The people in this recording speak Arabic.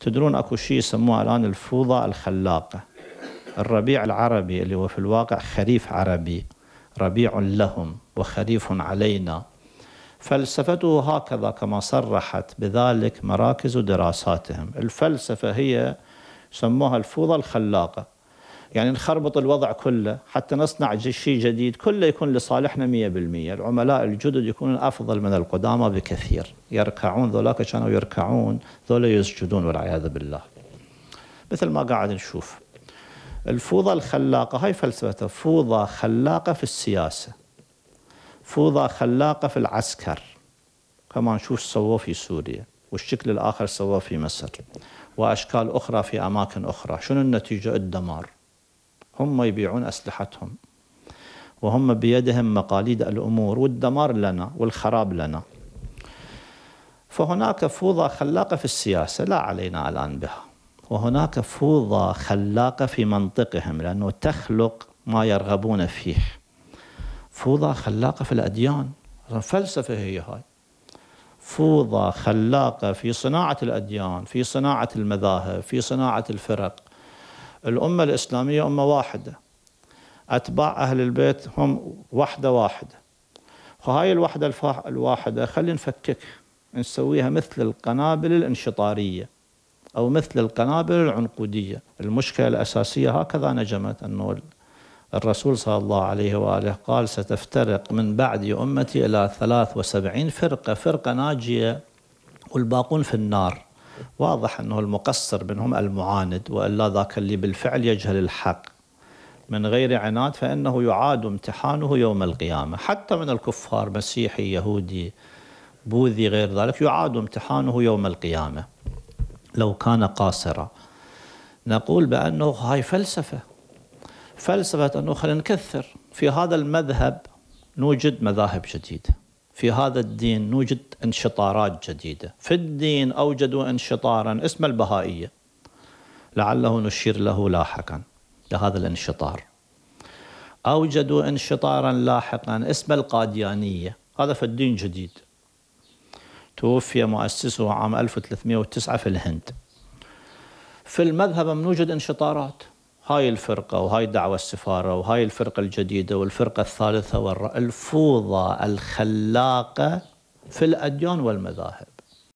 تدرون اكو شيء يسموه الان الفوضى الخلاقه الربيع العربي اللي هو في الواقع خريف عربي ربيع لهم وخريف علينا فلسفته هكذا كما صرحت بذلك مراكز دراساتهم الفلسفه هي سموها الفوضى الخلاقه يعني نخربط الوضع كله حتى نصنع شيء جديد كله يكون لصالحنا 100% العملاء الجدد يكونون أفضل من القدامى بكثير يركعون ذولاك كانوا يركعون ذولا يسجدون والعياذ بالله مثل ما قاعد نشوف الفوضى الخلاقة هاي فلسفتها فوضى خلاقة في السياسة فوضى خلاقة في العسكر كما نشوف سووه في سوريا والشكل الآخر سووه في مصر وأشكال أخرى في أماكن أخرى شنو النتيجة الدمار هم يبيعون أسلحتهم وهم بيدهم مقاليد الأمور والدمار لنا والخراب لنا فهناك فوضى خلاقة في السياسة لا علينا الآن بها وهناك فوضى خلاقة في منطقهم لأنه تخلق ما يرغبون فيه فوضى خلاقة في الأديان فلسفة هي هاي فوضى خلاقة في صناعة الأديان في صناعة المذاهب في صناعة الفرق الأمة الإسلامية أمة واحدة أتباع أهل البيت هم وحدة واحدة فهاي الوحدة الواحدة خلي نفككها نسويها مثل القنابل الانشطارية أو مثل القنابل العنقودية المشكلة الأساسية هكذا نجمت أنه الرسول صلى الله عليه وآله قال ستفترق من بعد أمتي إلى 73 فرقة فرقة ناجية والباقون في النار واضح أنه المقصر منهم المعاند وإلا ذاك اللي بالفعل يجهل الحق من غير عناد فإنه يعاد امتحانه يوم القيامة حتى من الكفار مسيحي يهودي بوذي غير ذلك يعاد امتحانه يوم القيامة لو كان قاصرا نقول بأنه هاي فلسفة فلسفة أنه خلينا نكثر في هذا المذهب نوجد مذاهب جديده في هذا الدين نوجد انشطارات جديدة في الدين أوجدوا انشطارا اسم البهائية لعله نشير له لاحقا لهذا الانشطار أوجدوا انشطارا لاحقا اسم القاديانية هذا في الدين جديد توفي مؤسسه عام 1309 في الهند في المذهب نوجد انشطارات هاي الفرقة وهاي دعوة السفارة وهاي الفرقة الجديدة والفرقة الثالثة والفوضى الخلاقة في الأديان والمذاهب